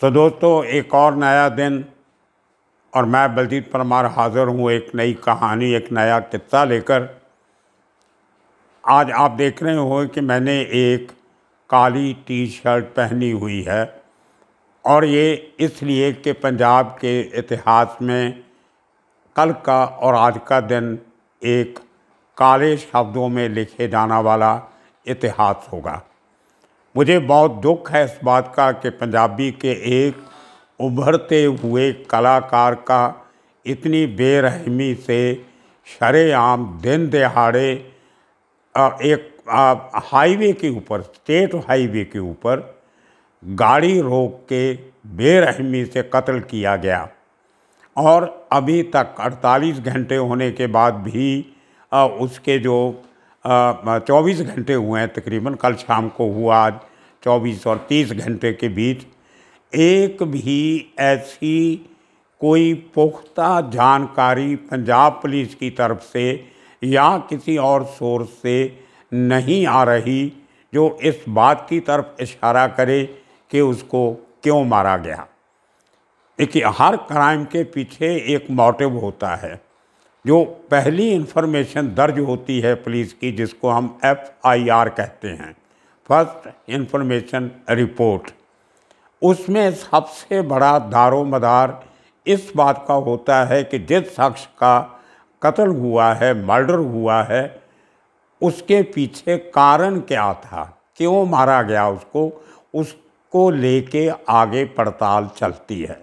तो दोस्तों एक और नया दिन और मैं बलजीत परमार हाज़िर हूँ एक नई कहानी एक नया किस्सा लेकर आज आप देख रहे हो कि मैंने एक काली टी शर्ट पहनी हुई है और ये इसलिए कि पंजाब के इतिहास में कल का और आज का दिन एक काले शब्दों में लिखे जाना वाला इतिहास होगा मुझे बहुत दुख है इस बात का कि पंजाबी के एक उभरते हुए कलाकार का इतनी बेरहमी से शरेआम दिन दिहाड़े एक हाईवे के ऊपर स्टेट हाईवे के ऊपर गाड़ी रोक के बेरहमी से कत्ल किया गया और अभी तक 48 घंटे होने के बाद भी उसके जो चौबीस घंटे हुए हैं तकरीबन कल शाम को हुआ आज चौबीस और तीस घंटे के बीच एक भी ऐसी कोई पुख्ता जानकारी पंजाब पुलिस की तरफ से या किसी और सोर्स से नहीं आ रही जो इस बात की तरफ इशारा करे कि उसको क्यों मारा गया देखिए हर क्राइम के पीछे एक मोटिव होता है जो पहली इन्फॉर्मेशन दर्ज होती है पुलिस की जिसको हम एफ आई आर कहते हैं फर्स्ट इन्फॉर्मेशन रिपोर्ट उसमें सबसे बड़ा दारो मदार इस बात का होता है कि जिस शख्स का कत्ल हुआ है मर्डर हुआ है उसके पीछे कारण क्या था क्यों मारा गया उसको उसको लेके आगे पड़ताल चलती है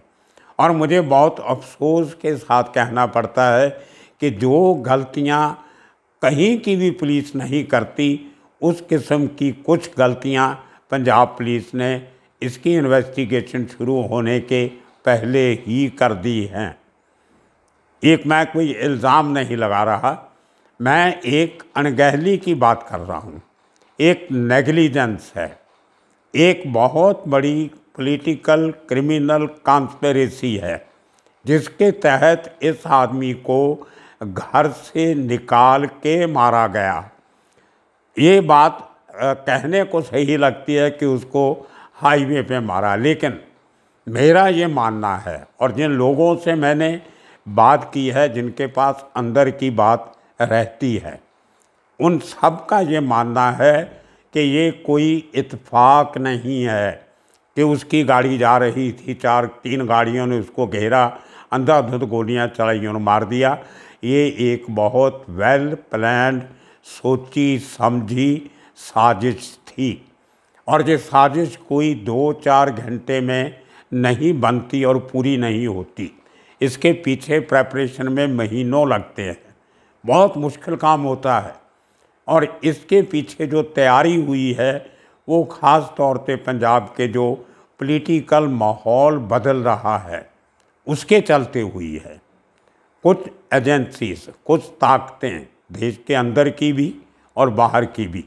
और मुझे बहुत अफसोस के साथ कहना पड़ता है कि जो गलतियाँ कहीं की भी पुलिस नहीं करती उस किस्म की कुछ गलतियाँ पंजाब पुलिस ने इसकी इन्वेस्टिगेशन शुरू होने के पहले ही कर दी हैं एक मैं कोई इल्ज़ाम नहीं लगा रहा मैं एक अनगहली की बात कर रहा हूँ एक नेगलिजेंस है एक बहुत बड़ी पॉलिटिकल क्रिमिनल कॉन्स्पेरेसी है जिसके तहत इस आदमी को घर से निकाल के मारा गया ये बात कहने को सही लगती है कि उसको हाईवे पे मारा लेकिन मेरा ये मानना है और जिन लोगों से मैंने बात की है जिनके पास अंदर की बात रहती है उन सब का ये मानना है कि ये कोई इतफाक नहीं है कि उसकी गाड़ी जा रही थी चार तीन गाड़ियों ने उसको घेरा अंधाधुंध गोलियां चलाई उन्होंने मार दिया ये एक बहुत वेल प्लान सोची समझी साजिश थी और ये साजिश कोई दो चार घंटे में नहीं बनती और पूरी नहीं होती इसके पीछे प्रेपरेशन में महीनों लगते हैं बहुत मुश्किल काम होता है और इसके पीछे जो तैयारी हुई है वो ख़ास तौर पे पंजाब के जो पॉलिटिकल माहौल बदल रहा है उसके चलते हुई है कुछ एजेंसीज कुछ ताकतें देश के अंदर की भी और बाहर की भी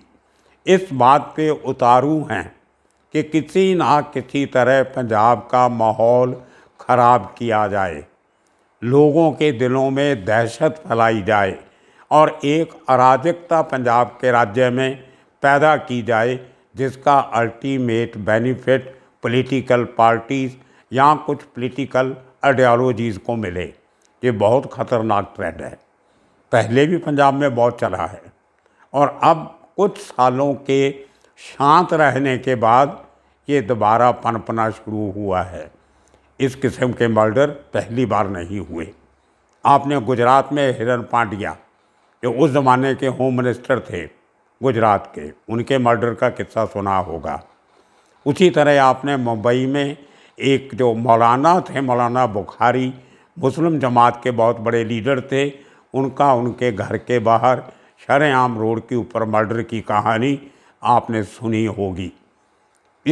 इस बात पे उतारू हैं कि किसी ना किसी तरह पंजाब का माहौल ख़राब किया जाए लोगों के दिलों में दहशत फैलाई जाए और एक अराजकता पंजाब के राज्य में पैदा की जाए जिसका अल्टीमेट बेनिफिट पॉलिटिकल पार्टीज़ या कुछ पॉलिटिकल आइडियालॉजीज़ को मिले ये बहुत ख़तरनाक ट्रेंड है पहले भी पंजाब में बहुत चला है और अब कुछ सालों के शांत रहने के बाद ये दोबारा पनपना शुरू हुआ है इस किस्म के मर्डर पहली बार नहीं हुए आपने गुजरात में हिरन पांड्या जो उस ज़माने के होम मिनिस्टर थे गुजरात के उनके मर्डर का किस्सा सुना होगा उसी तरह आपने मुंबई में एक जो मौलाना थे मौलाना बुखारी मुस्लिम जमात के बहुत बड़े लीडर थे उनका उनके घर के बाहर शरेआम रोड के ऊपर मर्डर की कहानी आपने सुनी होगी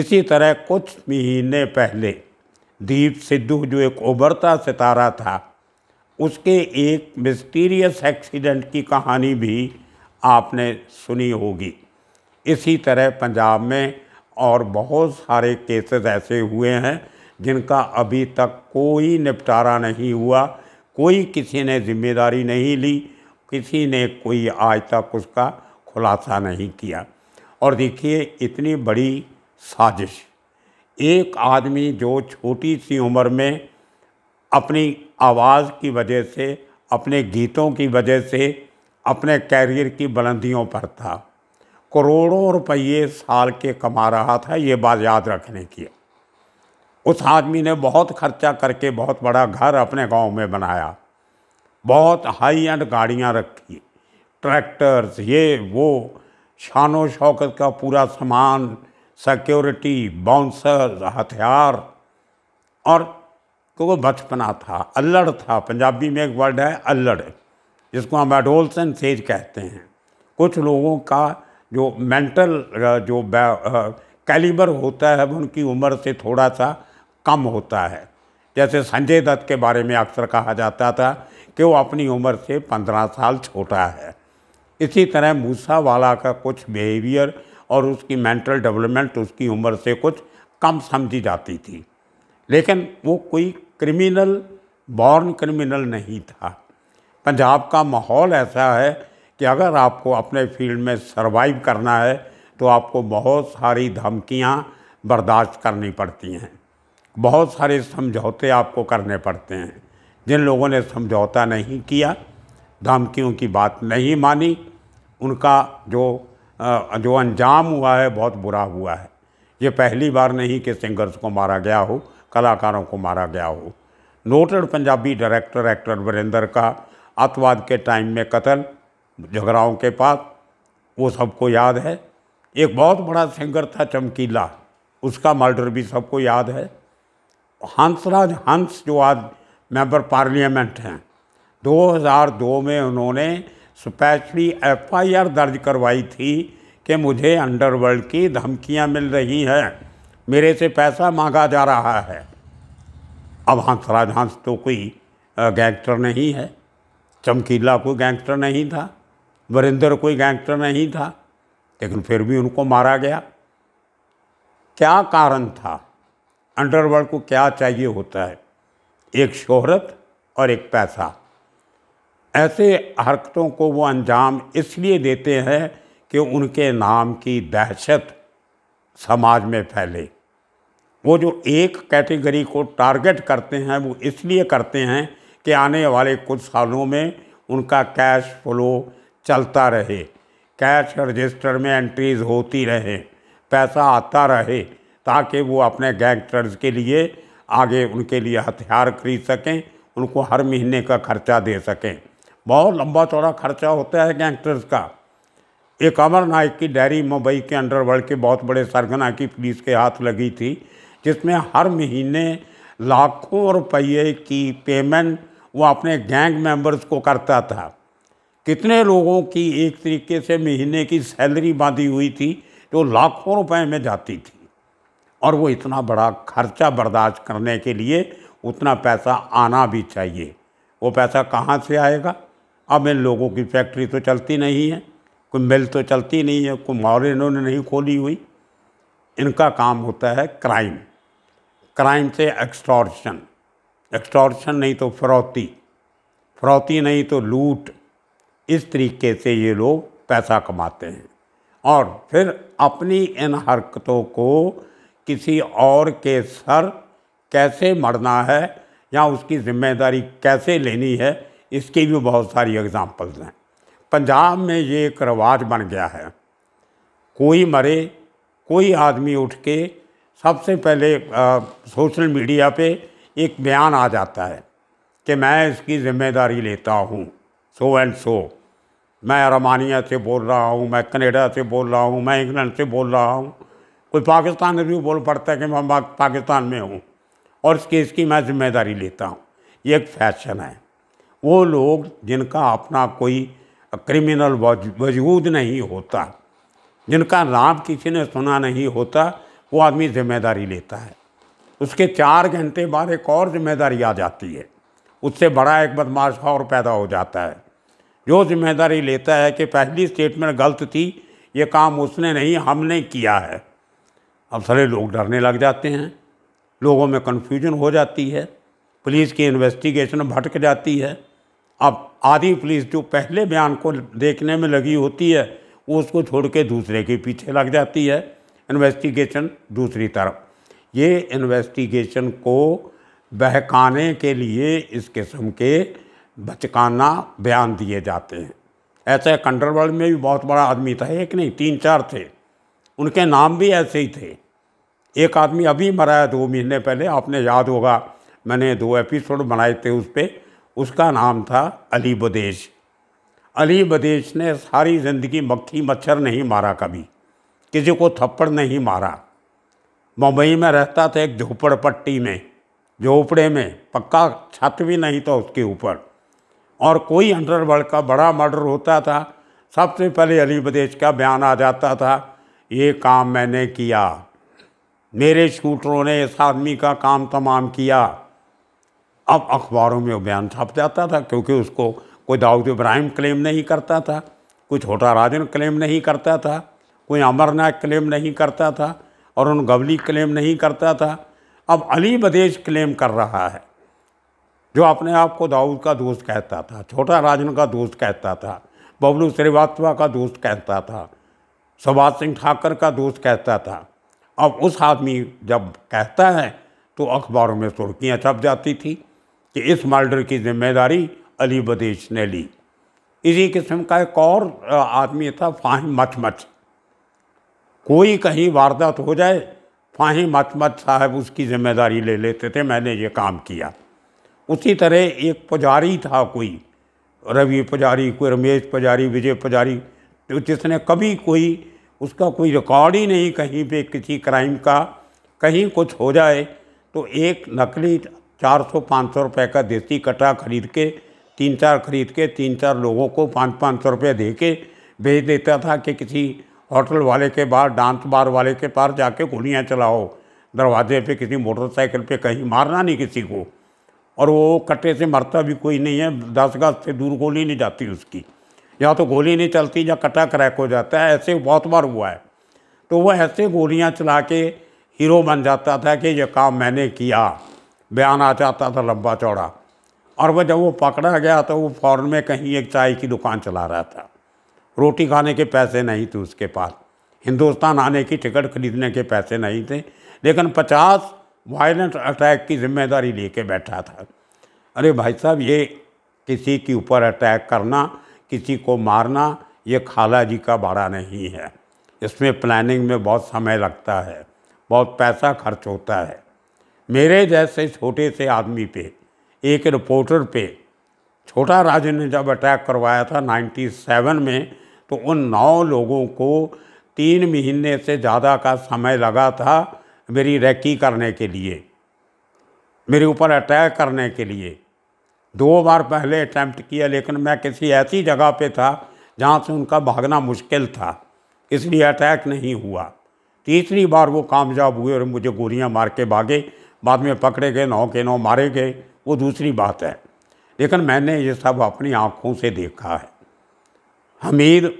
इसी तरह कुछ महीने पहले दीप सिद्धू जो एक उभरता सितारा था उसके एक मिस्टीरियस एक्सीडेंट की कहानी भी आपने सुनी होगी इसी तरह पंजाब में और बहुत सारे केसेस ऐसे हुए हैं जिनका अभी तक कोई निपटारा नहीं हुआ कोई किसी ने जिम्मेदारी नहीं ली किसी ने कोई आज तक उसका खुलासा नहीं किया और देखिए इतनी बड़ी साजिश एक आदमी जो छोटी सी उम्र में अपनी आवाज़ की वजह से अपने गीतों की वजह से अपने कैरियर की बुलंदियों पर था करोड़ों रुपये साल के कमा रहा था ये बात याद रखने की उस आदमी ने बहुत खर्चा करके बहुत बड़ा घर अपने गांव में बनाया बहुत हाई एंड गाड़ियाँ रखी ट्रैक्टर्स ये वो शानो शौकत का पूरा सामान सिक्योरिटी बाउंसर्स हथियार और क्योंकि बचपना था अल्लड़ था पंजाबी में एक वर्ड है अल्लड़ जिसको हम एडोलसेंट सेज कहते हैं कुछ लोगों का जो मेंटल जो कैलिबर होता है उनकी उम्र से थोड़ा सा कम होता है जैसे संजय दत्त के बारे में अक्सर कहा जाता था कि वो अपनी उम्र से पंद्रह साल छोटा है इसी तरह मूसा वाला का कुछ बिहेवियर और उसकी मेंटल डेवलपमेंट उसकी उम्र से कुछ कम समझी जाती थी लेकिन वो कोई क्रिमिनल बॉर्न क्रिमिनल नहीं था पंजाब का माहौल ऐसा है कि अगर आपको अपने फील्ड में सरवाइव करना है तो आपको बहुत सारी धमकियाँ बर्दाश्त करनी पड़ती हैं बहुत सारे समझौते आपको करने पड़ते हैं जिन लोगों ने समझौता नहीं किया धमकियों की बात नहीं मानी उनका जो जो अंजाम हुआ है बहुत बुरा हुआ है ये पहली बार नहीं कि सिंगर्स को मारा गया हो कलाकारों को मारा गया हो noted Punjabi director actor Varinder का अतवाद के टाइम में कत्ल झगड़ाओं के पास वो सबको याद है एक बहुत बड़ा सिंगर था चमकीला उसका मर्डर भी सबको याद है हंसराज हंस जो आज मेंबर पार्लियामेंट हैं 2002 में उन्होंने स्पेशली एफआईआर दर्ज करवाई थी कि मुझे अंडरवर्ल्ड की धमकियां मिल रही हैं मेरे से पैसा मांगा जा रहा है अब हंसराज हंस तो कोई गैंगस्टर नहीं है चमकीला कोई गैंगस्टर नहीं था वरिंदर कोई गैंगस्टर नहीं था लेकिन फिर भी उनको मारा गया क्या कारण था अंडरवर्ल्ड को क्या चाहिए होता है एक शोहरत और एक पैसा ऐसे हरकतों को वो अंजाम इसलिए देते हैं कि उनके नाम की दहशत समाज में फैले वो जो एक कैटेगरी को टारगेट करते हैं वो इसलिए करते हैं कि आने वाले कुछ सालों में उनका कैश फ्लो चलता रहे कैश रजिस्टर में एंट्रीज होती रहे पैसा आता रहे ताकि वो अपने गैंगस्टर्स के लिए आगे उनके लिए हथियार खरीद सकें उनको हर महीने का खर्चा दे सकें बहुत लंबा चौड़ा खर्चा होता है गैंगस्टर्स का एक अमर नायक की डायरी मुंबई के अंडरवर्ल्ड के बहुत बड़े सरगना की पुलिस के हाथ लगी थी जिसमें हर महीने लाखों रुपये की पेमेंट वो अपने गैंग मेंबर्स को करता था कितने लोगों की एक तरीके से महीने की सैलरी बांधी हुई थी जो लाखों रुपए में जाती थी और वो इतना बड़ा खर्चा बर्दाश्त करने के लिए उतना पैसा आना भी चाहिए वो पैसा कहाँ से आएगा अब इन लोगों की फैक्ट्री तो चलती नहीं है कोई मिल तो चलती नहीं है कोई मॉल इन्होंने नहीं खोली हुई इनका काम होता है क्राइम क्राइम से एक्सटॉर्शन एक्सटॉर्शन नहीं तो फरौती फरौती नहीं तो लूट इस तरीके से ये लोग पैसा कमाते हैं और फिर अपनी इन हरकतों को किसी और के सर कैसे मरना है या उसकी जिम्मेदारी कैसे लेनी है इसकी भी बहुत सारी एग्जांपल्स हैं पंजाब में ये एक रवाज बन गया है कोई मरे कोई आदमी उठ के सबसे पहले आ, सोशल मीडिया पे एक बयान आ जाता है कि मैं इसकी ज़िम्मेदारी लेता हूँ सो एंड सो मैं रोमानिया से बोल रहा हूँ मैं कनेडा से बोल रहा हूँ मैं इंग्लैंड से बोल रहा हूँ कोई पाकिस्तान में भी बोल पड़ता है कि मैं पाकिस्तान में हूँ और इस केस की मैं जिम्मेदारी लेता हूँ ये एक फैशन है वो लोग जिनका अपना कोई क्रिमिनल वजूद नहीं होता जिनका नाम किसी ने सुना नहीं होता वो आदमी जिम्मेदारी लेता है उसके चार घंटे बाद एक और जिम्मेदारी आ जाती है उससे बड़ा एक बदमाश और पैदा हो जाता है जो जिम्मेदारी लेता है कि पहली स्टेटमेंट गलत थी ये काम उसने नहीं हमने किया है अब सारे लोग डरने लग जाते हैं लोगों में कन्फ्यूजन हो जाती है पुलिस की इन्वेस्टिगेशन भटक जाती है अब आधी पुलिस जो पहले बयान को देखने में लगी होती है उसको छोड़ के दूसरे के पीछे लग जाती है इन्वेस्टिगेशन दूसरी तरफ ये इन्वेस्टिगेशन को बहकाने के लिए इस किस्म के बचकाना बयान दिए जाते हैं ऐसे कंडरवर्ल्ड में भी बहुत बड़ा आदमी था एक नहीं तीन चार थे उनके नाम भी ऐसे ही थे एक आदमी अभी मरा है दो महीने पहले आपने याद होगा मैंने दो एपिसोड बनाए थे उस पर उसका नाम था अली बदेश अली बदेश ने सारी ज़िंदगी मक्खी मच्छर नहीं मारा कभी किसी को थप्पड़ नहीं मारा मुंबई में रहता था एक झोपड़ पट्टी में झोपड़े में पक्का छत भी नहीं था उसके ऊपर और कोई अंडरवर्ल्ड का बड़ा मर्डर होता था सबसे पहले अली बदेश का बयान आ जाता था ये काम मैंने किया मेरे शूटरों ने इस आदमी का काम तमाम किया अब अखबारों में बयान छप जाता था क्योंकि उसको कोई दाऊद इब्राहिम क्लेम नहीं करता था कोई छोटा राजन क्लेम नहीं करता था कोई अमरनाथ क्लेम नहीं करता था और उन गवली क्लेम नहीं करता था अब अली बदेश क्लेम कर रहा है जो अपने आप को दाऊद का दोस्त कहता था छोटा राजन का दोस्त कहता था बबलू श्रीवास्तवा का दोस्त कहता था सुभाष सिंह ठाकर का दोस्त कहता था अब उस आदमी जब कहता है तो अखबारों में सुर्खियाँ छप जाती थी कि इस मर्डर की जिम्मेदारी अली बदेश ने ली इसी किस्म का एक और आदमी था फाहिम मचमच कोई कहीं वारदात हो जाए मच मचमच साहब उसकी जिम्मेदारी ले लेते थे मैंने ये काम किया उसी तरह एक पुजारी था कोई रवि पुजारी कोई रमेश पुजारी विजय पुजारी जिसने कभी कोई उसका कोई रिकॉर्ड ही नहीं कहीं पे किसी क्राइम का कहीं कुछ हो जाए तो एक नकली 400-500 रुपए का देसी कटा खरीद के तीन चार खरीद के तीन चार लोगों को पाँच पाँच सौ रुपये दे के भेज देता था कि किसी होटल वाले के बाहर डांस बार वाले के पास जाके गोलियाँ चलाओ दरवाजे पे किसी मोटरसाइकिल पे कहीं मारना नहीं किसी को और वो कट्टे से मरता भी कोई नहीं है दस गज से दूर गोली नहीं जाती उसकी या तो गोली नहीं चलती या कटा क्रैक हो जाता है ऐसे बहुत बार हुआ है तो वह ऐसे गोलियाँ चला के हीरो बन जाता था कि ये काम मैंने किया बयान आ जाता था लंबा चौड़ा और वह जब वो पकड़ा गया तो वो फौरन में कहीं एक चाय की दुकान चला रहा था रोटी खाने के पैसे नहीं थे उसके पास हिंदुस्तान आने की टिकट खरीदने के पैसे नहीं थे लेकिन पचास वायलेंट अटैक की जिम्मेदारी लेके बैठा था अरे भाई साहब ये किसी के ऊपर अटैक करना किसी को मारना ये खाला जी का बाड़ा नहीं है इसमें प्लानिंग में बहुत समय लगता है बहुत पैसा खर्च होता है मेरे जैसे छोटे से आदमी पे एक रिपोर्टर पे छोटा राजे ने जब अटैक करवाया था 97 में तो उन नौ लोगों को तीन महीने से ज़्यादा का समय लगा था मेरी रैकी करने के लिए मेरे ऊपर अटैक करने के लिए दो बार पहले अटैम्प्ट किया लेकिन मैं किसी ऐसी जगह पे था जहाँ से उनका भागना मुश्किल था इसलिए अटैक नहीं हुआ तीसरी बार वो कामयाब हुए और मुझे गोलियाँ मार के भागे बाद में पकड़े गए नौ के नौ मारे गए वो दूसरी बात है लेकिन मैंने ये सब अपनी आँखों से देखा है हमीद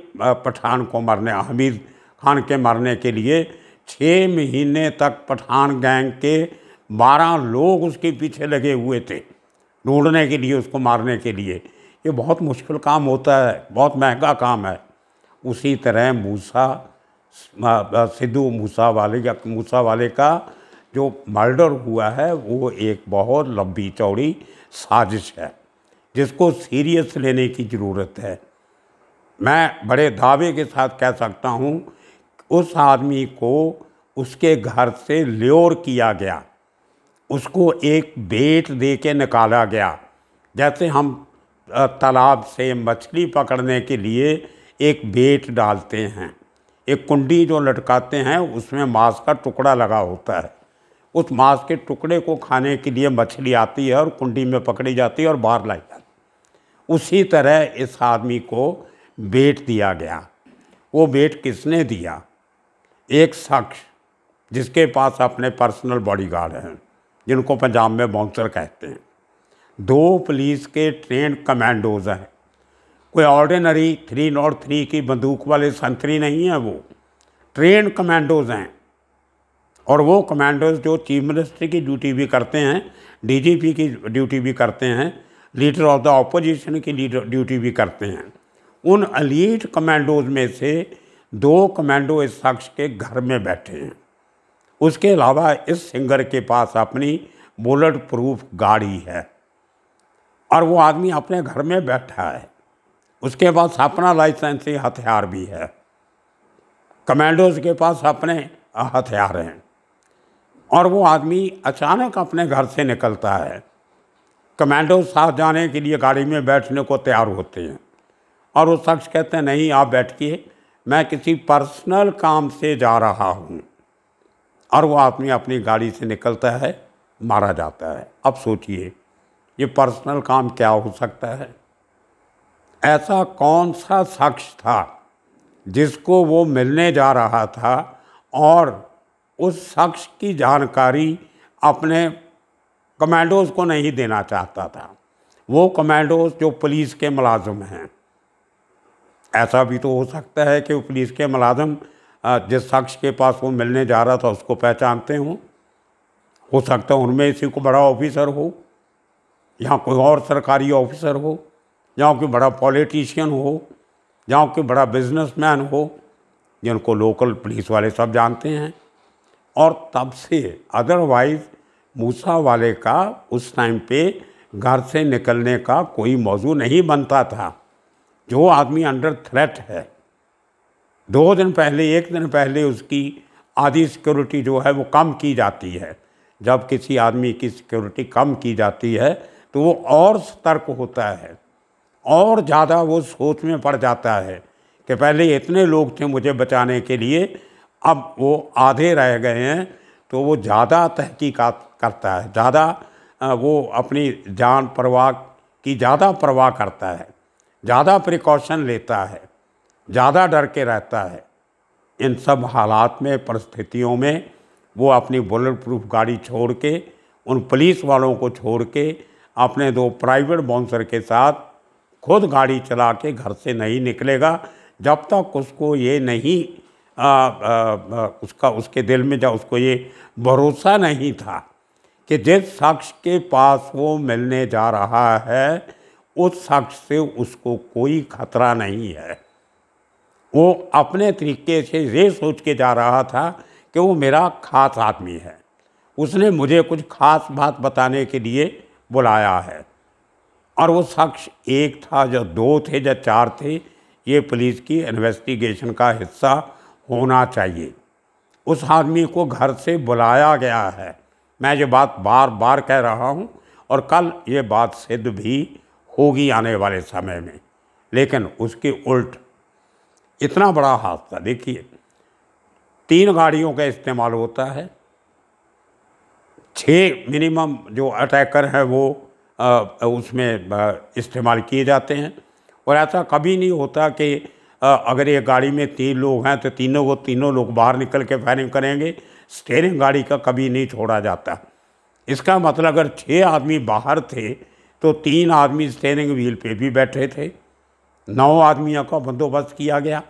पठान को मरने हमीद खान के मरने के लिए छः महीने तक पठान गैंग के बारह लोग उसके पीछे लगे हुए थे ढूंढने के लिए उसको मारने के लिए ये बहुत मुश्किल काम होता है बहुत महंगा काम है उसी तरह मूसा सिद्धू मूसा वाले या मूसा वाले का जो मर्डर हुआ है वो एक बहुत लंबी चौड़ी साजिश है जिसको सीरियस लेने की ज़रूरत है मैं बड़े दावे के साथ कह सकता हूँ उस आदमी को उसके घर से ल्योर किया गया उसको एक बेट दे के निकाला गया जैसे हम तालाब से मछली पकड़ने के लिए एक बेट डालते हैं एक कुंडी जो लटकाते हैं उसमें मांस का टुकड़ा लगा होता है उस मांस के टुकड़े को खाने के लिए मछली आती है और कुंडी में पकड़ी जाती है और बाहर लाई जाती उसी तरह इस आदमी को बेट दिया गया वो बेट किसने दिया एक शख्स जिसके पास अपने पर्सनल बॉडीगार्ड हैं जिनको पंजाब में बाउंसर कहते हैं दो पुलिस के ट्रेन कमांडोज हैं कोई ऑर्डिनरी थ्री नॉट थ्री की बंदूक वाले संतरी नहीं हैं वो ट्रेन कमांडोज हैं और वो कमांडोज जो चीफ मिनिस्टर की ड्यूटी भी करते हैं डीजीपी की ड्यूटी भी करते हैं लीडर ऑफ द ऑपोजिशन की ड्यूटी भी करते हैं उन अलीट कमांडोज में से दो कमांडो इस शख्स के घर में बैठे हैं उसके अलावा इस सिंगर के पास अपनी बुलेट प्रूफ गाड़ी है और वो आदमी अपने घर में बैठा है उसके पास अपना लाइसेंसी हथियार भी है कमांडोज के पास अपने हथियार हैं और वो आदमी अचानक अपने घर से निकलता है कमांडो साथ जाने के लिए गाड़ी में बैठने को तैयार होते हैं और वो शख्स कहते हैं नहीं आप बैठिए मैं किसी पर्सनल काम से जा रहा हूँ और वो आदमी अपनी गाड़ी से निकलता है मारा जाता है अब सोचिए ये पर्सनल काम क्या हो सकता है ऐसा कौन सा शख्स था जिसको वो मिलने जा रहा था और उस शख्स की जानकारी अपने कमांडोज को नहीं देना चाहता था वो कमांडोज जो पुलिस के मुलाजम हैं ऐसा भी तो हो सकता है कि वो पुलिस के मुलाजम जिस शख्स के पास वो मिलने जा रहा था उसको पहचानते हों हो सकता है उनमें इसी को बड़ा ऑफिसर हो या कोई और सरकारी ऑफिसर हो या कोई बड़ा पॉलिटिशियन हो या कोई बड़ा बिजनेसमैन हो जिनको लोकल पुलिस वाले सब जानते हैं और तब से अदरवाइज़ मूसा वाले का उस टाइम पे घर से निकलने का कोई मौजू नहीं बनता था जो आदमी अंडर थ्रेट है दो दिन पहले एक दिन पहले उसकी आधी सिक्योरिटी जो है वो कम की जाती है जब किसी आदमी की सिक्योरिटी कम की जाती है तो वो और सतर्क होता है और ज़्यादा वो सोच में पड़ जाता है कि पहले इतने लोग थे मुझे बचाने के लिए अब वो आधे रह गए हैं तो वो ज़्यादा तहकीकात करता है ज़्यादा वो अपनी जान परवाह की ज़्यादा परवाह करता है ज़्यादा प्रिकॉशन लेता है ज़्यादा डर के रहता है इन सब हालात में परिस्थितियों में वो अपनी बुलेट प्रूफ गाड़ी छोड़ के उन पुलिस वालों को छोड़ के अपने दो प्राइवेट बाउंसर के साथ खुद गाड़ी चला के घर से नहीं निकलेगा जब तक उसको ये नहीं आ, आ, आ, उसका उसके दिल में जब उसको ये भरोसा नहीं था कि जिस शख्स के पास वो मिलने जा रहा है उस शख्स से उसको कोई खतरा नहीं है वो अपने तरीके से ये सोच के जा रहा था कि वो मेरा ख़ास आदमी है उसने मुझे कुछ ख़ास बात बताने के लिए बुलाया है और वो शख्स एक था या दो थे या चार थे ये पुलिस की इन्वेस्टिगेशन का हिस्सा होना चाहिए उस आदमी को घर से बुलाया गया है मैं ये बात बार बार कह रहा हूँ और कल ये बात सिद्ध भी होगी आने वाले समय में लेकिन उसके उल्ट इतना बड़ा हादसा देखिए तीन गाड़ियों का इस्तेमाल होता है छः मिनिमम जो अटैकर हैं वो आ, उसमें इस्तेमाल किए जाते हैं और ऐसा कभी नहीं होता कि आ, अगर एक गाड़ी में तीन लोग हैं तो तीनों को तीनों लोग बाहर निकल के फायरिंग करेंगे स्टेयरिंग गाड़ी का कभी नहीं छोड़ा जाता इसका मतलब अगर छः आदमी बाहर थे तो तीन आदमी स्टेयरिंग व्हील पे भी बैठे थे नौ आदमियों का बंदोबस्त किया गया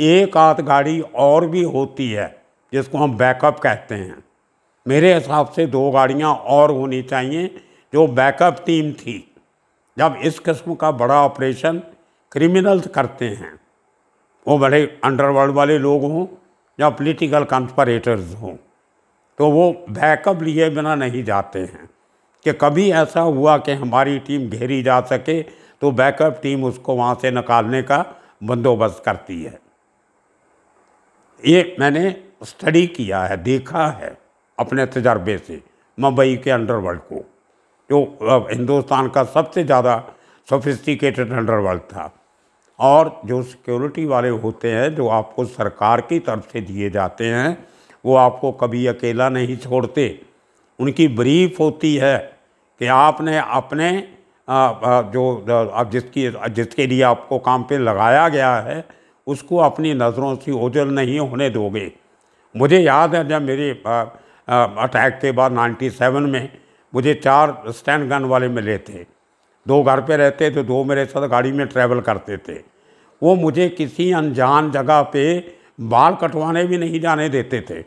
एक आध गाड़ी और भी होती है जिसको हम बैकअप कहते हैं मेरे हिसाब से दो गाड़ियाँ और होनी चाहिए जो बैकअप टीम थी जब इस किस्म का बड़ा ऑपरेशन क्रिमिनल्स करते हैं वो बड़े अंडरवर्ल्ड वाले लोग हों या पॉलिटिकल कंस्परेटर्स हों तो वो बैकअप लिए बिना नहीं जाते हैं कि कभी ऐसा हुआ कि हमारी टीम घेरी जा सके तो बैकअप टीम उसको वहाँ से निकालने का बंदोबस्त करती है ये मैंने स्टडी किया है देखा है अपने तजर्बे से मुंबई के अंडरवर्ल्ड को जो हिंदुस्तान का सबसे ज़्यादा सोफिस्टिकेटेड अंडरवर्ल्ड था और जो सिक्योरिटी वाले होते हैं जो आपको सरकार की तरफ से दिए जाते हैं वो आपको कभी अकेला नहीं छोड़ते उनकी ब्रीफ होती है कि आपने अपने आ, आ, जो आप जिसकी जिसके लिए आपको काम पे लगाया गया है उसको अपनी नज़रों से ओझल नहीं होने दोगे मुझे याद है जब मेरे अटैक के बाद 97 में मुझे चार स्टैंड गन वाले मिले थे दो घर पे रहते थे दो मेरे साथ गाड़ी में ट्रैवल करते थे वो मुझे किसी अनजान जगह पे बाल कटवाने भी नहीं जाने देते थे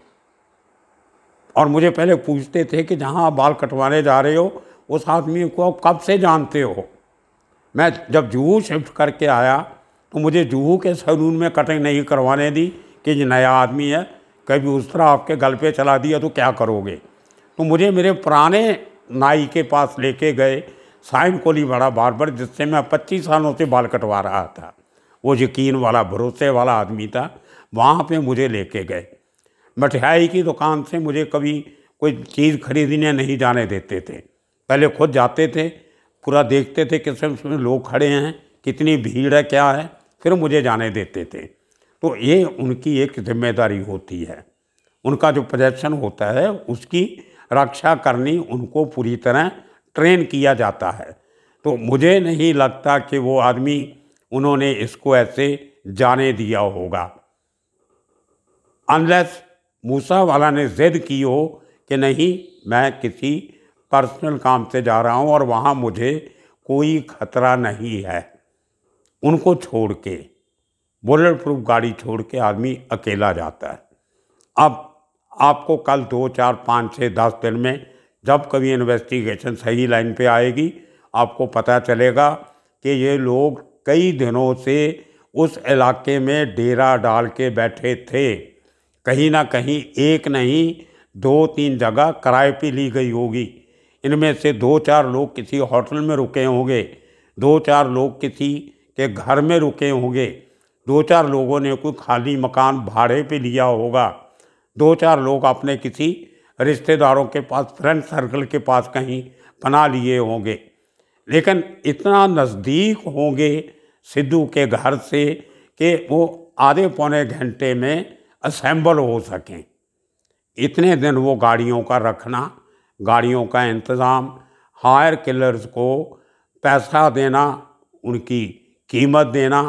और मुझे पहले पूछते थे कि जहाँ आप बाल कटवाने जा रहे हो उस आदमी को आप कब से जानते हो मैं जब जू शिफ्ट करके आया तो मुझे जूहू के सैलून में कटिंग नहीं करवाने दी कि ये नया आदमी है कभी उस तरह आपके गल पे चला दिया तो क्या करोगे तो मुझे मेरे पुराने नाई के पास लेके गए साइन कोली बड़ा बार बार जिससे मैं पच्चीस सालों से बाल कटवा रहा था वो यकीन वाला भरोसे वाला आदमी था वहाँ पे मुझे लेके गए मिठाई की दुकान से मुझे कभी कोई चीज़ खरीदने नहीं जाने देते थे पहले खुद जाते थे पूरा देखते थे किस किस्म में लोग खड़े हैं कितनी भीड़ है क्या है फिर मुझे जाने देते थे तो ये उनकी एक जिम्मेदारी होती है उनका जो प्रोजेक्शन होता है उसकी रक्षा करनी उनको पूरी तरह ट्रेन किया जाता है तो मुझे नहीं लगता कि वो आदमी उन्होंने इसको ऐसे जाने दिया होगा अनलेस मूसा वाला ने ज़िद की हो कि नहीं मैं किसी पर्सनल काम से जा रहा हूँ और वहाँ मुझे कोई खतरा नहीं है उनको छोड़ के बुलेट प्रूफ गाड़ी छोड़ के आदमी अकेला जाता है अब आपको कल दो चार पाँच छः दस दिन में जब कभी इन्वेस्टिगेशन सही लाइन पे आएगी आपको पता चलेगा कि ये लोग कई दिनों से उस इलाके में डेरा डाल के बैठे थे कहीं ना कहीं एक नहीं दो तीन जगह किराए पे ली गई होगी इनमें से दो चार लोग किसी होटल में रुके होंगे दो चार लोग किसी के घर में रुके होंगे दो चार लोगों ने कोई खाली मकान भाड़े पे लिया होगा दो चार लोग अपने किसी रिश्तेदारों के पास फ्रेंड सर्कल के पास कहीं बना लिए होंगे लेकिन इतना नज़दीक होंगे सिद्धू के घर से कि वो आधे पौने घंटे में असेंबल हो सकें इतने दिन वो गाड़ियों का रखना गाड़ियों का इंतज़ाम हायर किलर्स को पैसा देना उनकी कीमत देना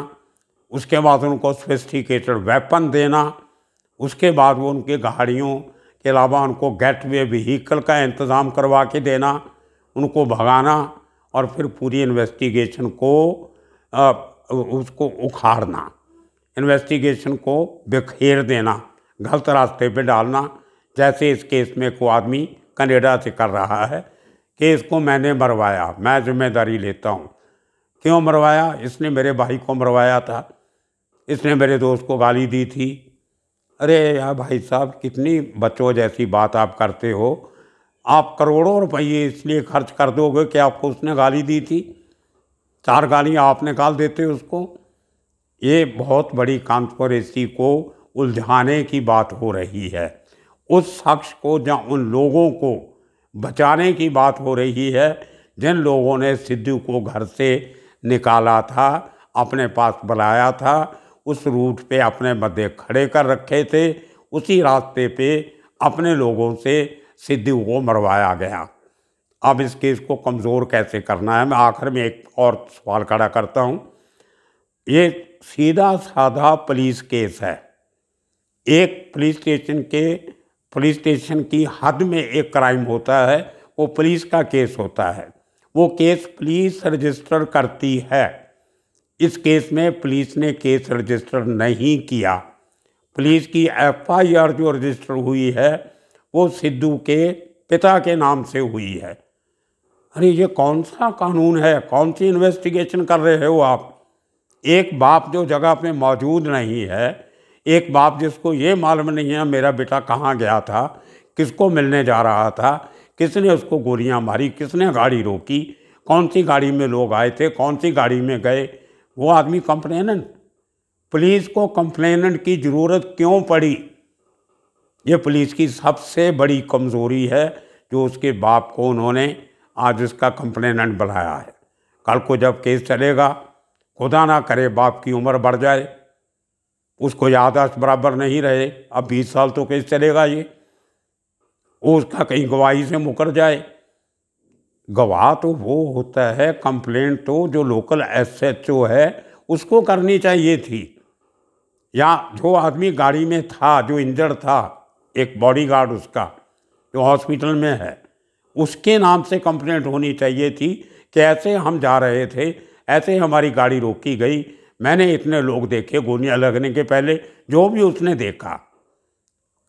उसके बाद उनको स्पेस्टिकेटेड वेपन देना उसके बाद वो उनके गाड़ियों के अलावा उनको गेट वे व्हीकल का इंतज़ाम करवा के देना उनको भगाना और फिर पूरी इन्वेस्टिगेशन को आ, उसको उखाड़ना इन्वेस्टिगेशन को बिखेर देना गलत रास्ते पे डालना जैसे इस केस में को आदमी कनेडा से कर रहा है कि इसको मैंने मरवाया मैं जिम्मेदारी लेता हूँ क्यों मरवाया इसने मेरे भाई को मरवाया था इसने मेरे दोस्त को गाली दी थी अरे यार भाई साहब कितनी बच्चों जैसी बात आप करते हो आप करोड़ों रुपये इसलिए खर्च कर दोगे कि आपको उसने गाली दी थी चार गालियाँ आप निकाल देते उसको ये बहुत बड़ी कॉन्स्परेसी को उलझाने की बात हो रही है उस शख्स को या उन लोगों को बचाने की बात हो रही है जिन लोगों ने सिद्धू को घर से निकाला था अपने पास बुलाया था उस रूट पे अपने मध्य खड़े कर रखे थे उसी रास्ते पे अपने लोगों से सिद्धू को मरवाया गया अब इस केस को कमज़ोर कैसे करना है मैं आखिर में एक और सवाल खड़ा करता हूँ ये सीधा साधा पुलिस केस है एक पुलिस स्टेशन के पुलिस स्टेशन की हद में एक क्राइम होता है वो पुलिस का केस होता है वो केस पुलिस रजिस्टर करती है इस केस में पुलिस ने केस रजिस्टर नहीं किया पुलिस की एफआईआर जो रजिस्टर हुई है वो सिद्धू के पिता के नाम से हुई है अरे ये कौन सा कानून है कौन सी इन्वेस्टिगेशन कर रहे हो आप एक बाप जो जगह पे मौजूद नहीं है एक बाप जिसको ये मालूम नहीं है मेरा बेटा कहाँ गया था किसको मिलने जा रहा था किसने उसको गोलियां मारी किसने गाड़ी रोकी कौन सी गाड़ी में लोग आए थे कौन सी गाड़ी में गए वो आदमी कंप्लेनेंट पुलिस को कंप्लेनेंट की ज़रूरत क्यों पड़ी ये पुलिस की सबसे बड़ी कमज़ोरी है जो उसके बाप को उन्होंने आज उसका कंप्लेनेंट बनाया है कल को जब केस चलेगा खुदा ना करे बाप की उम्र बढ़ जाए उसको यादाश्त बराबर नहीं रहे अब बीस साल तो केस चलेगा ये वो उसका कहीं गवाही से मुकर जाए गवाह तो वो होता है कंप्लेंट तो जो लोकल एस एच ओ है उसको करनी चाहिए थी या जो आदमी गाड़ी में था जो इंजर्ड था एक बॉडीगार्ड उसका जो हॉस्पिटल में है उसके नाम से कंप्लेंट होनी चाहिए थी कि ऐसे हम जा रहे थे ऐसे हमारी गाड़ी रोकी गई मैंने इतने लोग देखे गोलियाँ लगने के पहले जो भी उसने देखा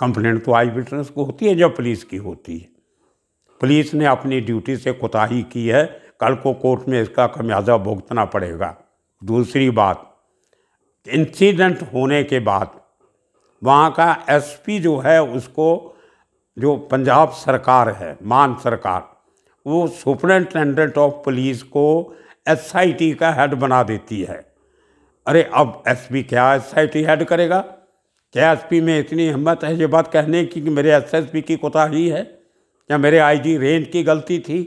कंप्लेंट तो आई विटनेस को होती है जब पुलिस की होती है पुलिस ने अपनी ड्यूटी से कोताही की है कल को कोर्ट में इसका खमियाजा भुगतना पड़ेगा दूसरी बात इंसिडेंट होने के बाद वहाँ का एसपी जो है उसको जो पंजाब सरकार है मान सरकार वो सुपरिटेंडेंट ऑफ पुलिस को एसआईटी का हेड बना देती है अरे अब एसपी क्या एसआईटी हेड करेगा पी में इतनी हिम्मत है ये बात कहने की कि मेरे एसएसपी की कोताही है या मेरे आईजी रेंज की गलती थी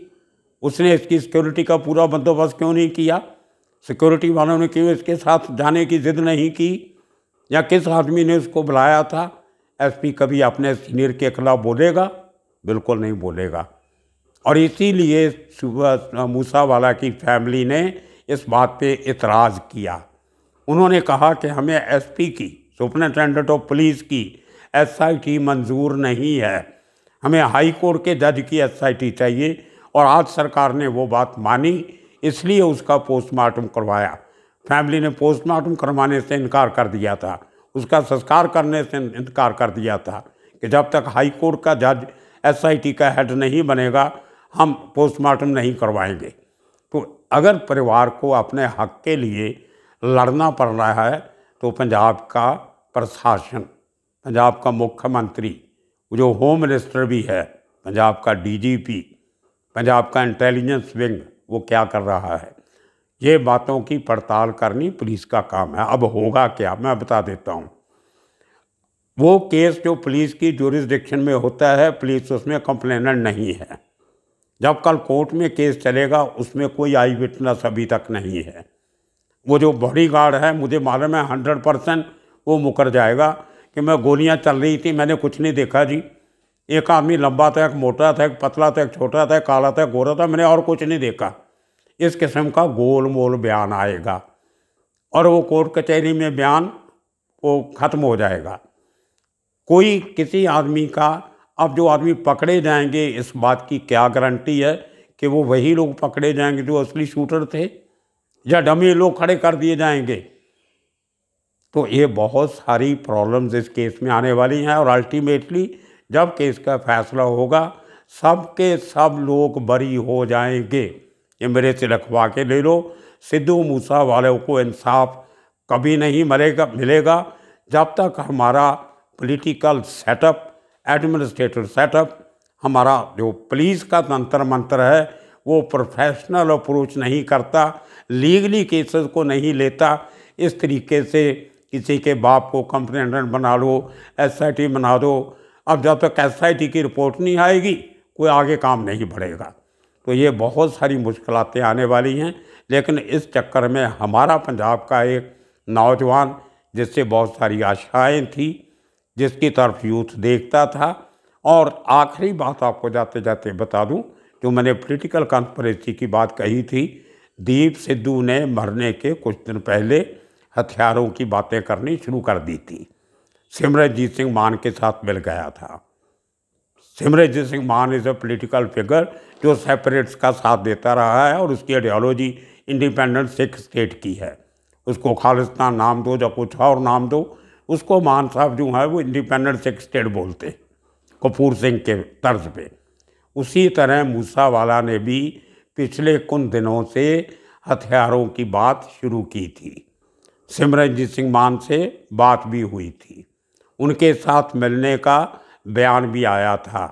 उसने इसकी सिक्योरिटी का पूरा बंदोबस्त क्यों नहीं किया सिक्योरिटी वालों ने क्यों इसके साथ जाने की ज़िद नहीं की या किस आदमी ने उसको बुलाया था एसपी कभी अपने सीनियर के खिलाफ बोलेगा बिल्कुल नहीं बोलेगा और इसीलिए मूसावाला की फैमिली ने इस बात पे इतराज़ किया उन्होंने कहा कि हमें एसपी की सुपरिटेंडेंट ऑफ पुलिस की एसआईटी मंजूर नहीं है हमें हाई कोर्ट के जज की एसआईटी चाहिए और आज सरकार ने वो बात मानी इसलिए उसका पोस्टमार्टम करवाया फैमिली ने पोस्टमार्टम करवाने से इनकार कर दिया था उसका संस्कार करने से इनकार कर दिया था कि जब तक हाई कोर्ट का जज एसआईटी का हेड नहीं बनेगा हम पोस्टमार्टम नहीं करवाएंगे तो अगर परिवार को अपने हक के लिए लड़ना पड़ रहा है तो पंजाब का प्रशासन पंजाब का मुख्यमंत्री जो होम मिनिस्टर भी है पंजाब का डीजीपी पंजाब का इंटेलिजेंस विंग वो क्या कर रहा है ये बातों की पड़ताल करनी पुलिस का काम है अब होगा क्या मैं बता देता हूँ वो केस जो पुलिस की जोरिस्डिक्शन में होता है पुलिस उसमें कंप्लेनर नहीं है जब कल कोर्ट में केस चलेगा उसमें कोई आई विटनेस अभी तक नहीं है वो जो बॉडी गार्ड है मुझे मालूम है हंड्रेड परसेंट वो मुकर जाएगा कि मैं गोलियां चल रही थी मैंने कुछ नहीं देखा जी एक आदमी लंबा था एक मोटा था एक पतला था एक छोटा था एक काला था गोरा था मैंने और कुछ नहीं देखा इस किस्म का गोल मोल बयान आएगा और वो कोर्ट कचहरी में बयान वो ख़त्म हो जाएगा कोई किसी आदमी का अब जो आदमी पकड़े जाएंगे इस बात की क्या गारंटी है कि वो वही लोग पकड़े जाएंगे जो असली शूटर थे या डमी लोग खड़े कर दिए जाएंगे तो ये बहुत सारी प्रॉब्लम्स इस केस में आने वाली हैं और अल्टीमेटली जब केस का फैसला होगा सबके सब लोग बरी हो जाएंगे ये मेरे से लखवा के ले लो सिद्धू मूसा वालों को इंसाफ कभी नहीं मिलेगा मिलेगा जब तक हमारा पॉलिटिकल सेटअप एडमिनिस्ट्रेटिव सेटअप हमारा जो पुलिस का तंत्र मंत्र है वो प्रोफेशनल अप्रोच नहीं करता लीगली केसेस को नहीं लेता इस तरीके से किसी के बाप को कंप्लेनेंट बना लो एस आई टी बना दो अब जब तक एस आई टी की रिपोर्ट नहीं आएगी कोई आगे काम नहीं बढ़ेगा तो ये बहुत सारी मुश्किलें आने वाली हैं लेकिन इस चक्कर में हमारा पंजाब का एक नौजवान जिससे बहुत सारी आशाएं थी जिसकी तरफ यूथ देखता था और आखिरी बात आपको जाते जाते बता दूं जो मैंने पॉलिटिकल कॉन्फ्रेंसी की बात कही थी दीप सिद्धू ने मरने के कुछ दिन पहले हथियारों की बातें करनी शुरू कर दी थी सिमरजीत सिंह मान के साथ मिल गया था Simranjit Singh Mann is a political figure जो सेपरेट्स का साथ देता रहा है और उसकी आइडियोलॉजी इंडिपेंडेंट सिख स्टेट की है उसको खालिस्तान नाम दो या कुछ और नाम दो उसको मान साहब जो है वो इंडिपेंडेंट सिख स्टेट बोलते कपूर सिंह के तर्ज पे उसी तरह मूसा वाला ने भी पिछले कुछ दिनों से हथियारों की बात शुरू की थी सिमरनजीत सिंह मान से बात भी हुई थी उनके साथ मिलने का बयान भी आया था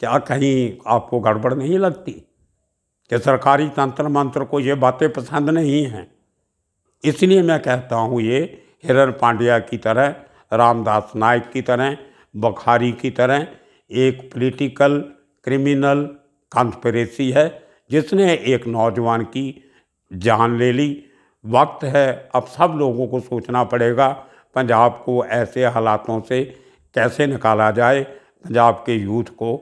क्या कहीं आपको गड़बड़ नहीं लगती कि सरकारी तंत्र मंत्र को ये बातें पसंद नहीं हैं इसलिए मैं कहता हूँ ये हिरन पांड्या की तरह रामदास नायक की तरह बखारी की तरह एक पॉलिटिकल क्रिमिनल कॉन्स्परेसी है जिसने एक नौजवान की जान ले ली वक्त है अब सब लोगों को सोचना पड़ेगा पंजाब को ऐसे हालातों से कैसे निकाला जाए पंजाब के यूथ को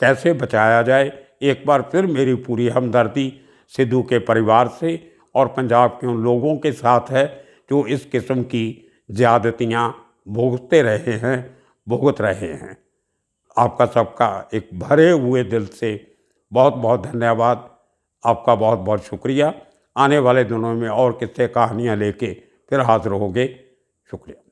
कैसे बचाया जाए एक बार फिर मेरी पूरी हमदर्दी सिद्धू के परिवार से और पंजाब के उन लोगों के साथ है जो इस किस्म की ज़्यादतियाँ भुगतते रहे हैं भुगत रहे हैं आपका सबका एक भरे हुए दिल से बहुत बहुत धन्यवाद आपका बहुत बहुत शुक्रिया आने वाले दिनों में और किस्से कहानियाँ लेके फिर हाजिर होंगे शुक्रिया